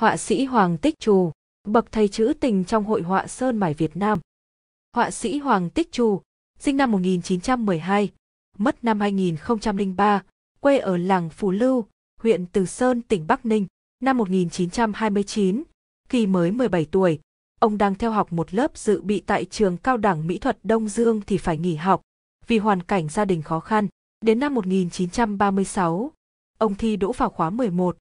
Họa sĩ Hoàng Tích Trù, bậc thầy trữ tình trong hội họa sơn mài Việt Nam. Họa sĩ Hoàng Tích Trù, sinh năm 1912, mất năm 2003, quê ở làng Phú Lưu, huyện Từ Sơn, tỉnh Bắc Ninh, năm 1929, khi mới 17 tuổi, ông đang theo học một lớp dự bị tại trường cao đẳng mỹ thuật Đông Dương thì phải nghỉ học, vì hoàn cảnh gia đình khó khăn. Đến năm 1936, ông thi đỗ vào khóa 11,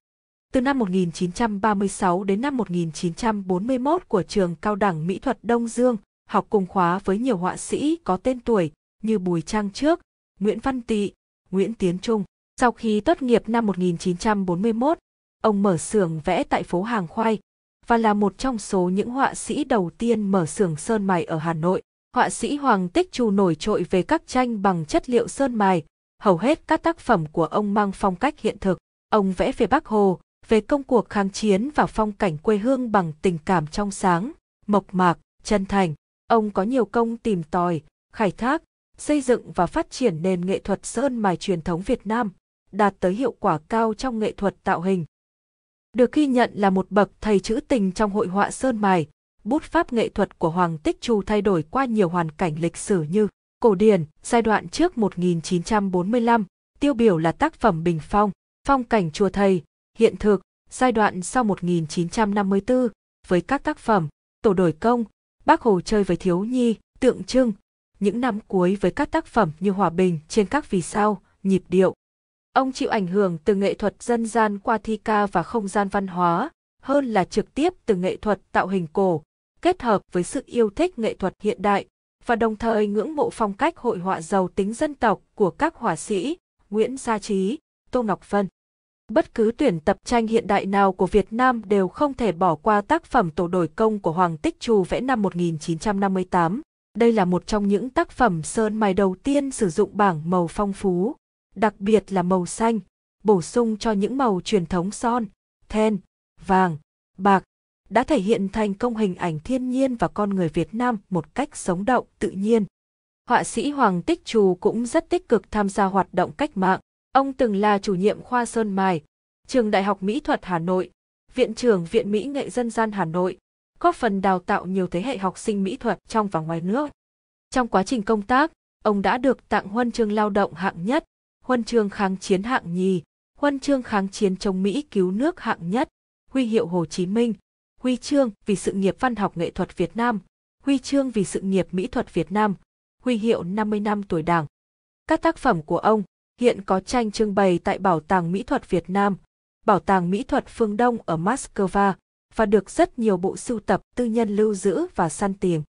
từ năm 1936 đến năm 1941 của trường cao đẳng mỹ thuật Đông Dương, học cùng khóa với nhiều họa sĩ có tên tuổi như Bùi Trang Trước, Nguyễn Văn Tị, Nguyễn Tiến Trung. Sau khi tốt nghiệp năm 1941, ông mở xưởng vẽ tại phố Hàng Khoai và là một trong số những họa sĩ đầu tiên mở xưởng sơn mài ở Hà Nội. Họa sĩ Hoàng Tích Chu nổi trội về các tranh bằng chất liệu sơn mài, hầu hết các tác phẩm của ông mang phong cách hiện thực. Ông vẽ về Bác Hồ, về công cuộc kháng chiến và phong cảnh quê hương bằng tình cảm trong sáng, mộc mạc, chân thành. Ông có nhiều công tìm tòi, khai thác, xây dựng và phát triển nền nghệ thuật sơn mài truyền thống Việt Nam, đạt tới hiệu quả cao trong nghệ thuật tạo hình. Được ghi nhận là một bậc thầy chữ tình trong hội họa sơn mài, bút pháp nghệ thuật của Hoàng Tích Chu thay đổi qua nhiều hoàn cảnh lịch sử như Cổ điển, giai đoạn trước 1945, tiêu biểu là tác phẩm Bình Phong, Phong cảnh chùa Thầy, hiện thực, giai đoạn sau 1954, với các tác phẩm Tổ đổi công, Bác Hồ chơi với thiếu nhi, tượng trưng, những năm cuối với các tác phẩm như Hòa bình trên các vì sao, nhịp điệu. Ông chịu ảnh hưởng từ nghệ thuật dân gian qua thi ca và không gian văn hóa, hơn là trực tiếp từ nghệ thuật tạo hình cổ, kết hợp với sự yêu thích nghệ thuật hiện đại và đồng thời ngưỡng mộ phong cách hội họa giàu tính dân tộc của các họa sĩ Nguyễn Gia Trí, Tô Ngọc Vân. Bất cứ tuyển tập tranh hiện đại nào của Việt Nam đều không thể bỏ qua tác phẩm Tổ đổi công của Hoàng Tích Trù vẽ năm 1958. Đây là một trong những tác phẩm sơn mài đầu tiên sử dụng bảng màu phong phú, đặc biệt là màu xanh, bổ sung cho những màu truyền thống son, then, vàng, bạc, đã thể hiện thành công hình ảnh thiên nhiên và con người Việt Nam một cách sống động, tự nhiên. Họa sĩ Hoàng Tích Trù cũng rất tích cực tham gia hoạt động cách mạng, Ông từng là chủ nhiệm khoa Sơn Mài, Trường Đại học Mỹ thuật Hà Nội, Viện trưởng Viện Mỹ nghệ dân gian Hà Nội, góp phần đào tạo nhiều thế hệ học sinh mỹ thuật trong và ngoài nước. Trong quá trình công tác, ông đã được tặng huân chương lao động hạng nhất, huân chương kháng chiến hạng nhì, huân chương kháng chiến chống Mỹ cứu nước hạng nhất, huy hiệu Hồ Chí Minh, huy chương vì sự nghiệp văn học nghệ thuật Việt Nam, huy chương vì sự nghiệp mỹ thuật Việt Nam, huy hiệu 50 năm tuổi Đảng. Các tác phẩm của ông hiện có tranh trưng bày tại Bảo tàng Mỹ thuật Việt Nam, Bảo tàng Mỹ thuật phương Đông ở Moscow và được rất nhiều bộ sưu tập tư nhân lưu giữ và săn tìm.